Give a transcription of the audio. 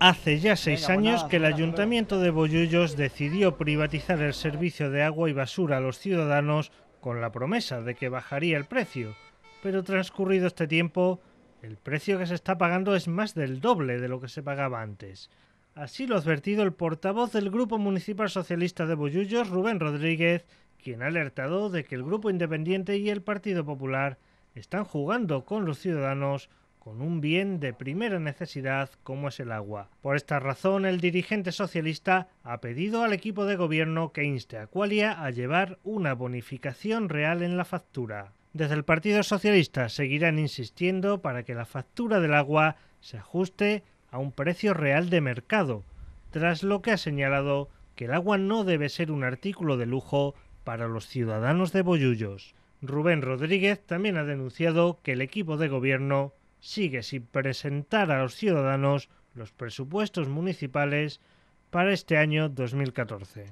Hace ya seis pues años que el Ayuntamiento de Boyullos decidió privatizar el servicio de agua y basura a los ciudadanos con la promesa de que bajaría el precio. Pero transcurrido este tiempo, el precio que se está pagando es más del doble de lo que se pagaba antes. Así lo ha advertido el portavoz del Grupo Municipal Socialista de Boyullos, Rubén Rodríguez, quien ha alertado de que el Grupo Independiente y el Partido Popular están jugando con los ciudadanos con un bien de primera necesidad como es el agua. Por esta razón, el dirigente socialista ha pedido al equipo de gobierno que inste a Qualia a llevar una bonificación real en la factura. Desde el Partido Socialista seguirán insistiendo para que la factura del agua se ajuste a un precio real de mercado, tras lo que ha señalado que el agua no debe ser un artículo de lujo para los ciudadanos de Boyullos. Rubén Rodríguez también ha denunciado que el equipo de gobierno sigue sin presentar a los ciudadanos los presupuestos municipales para este año 2014.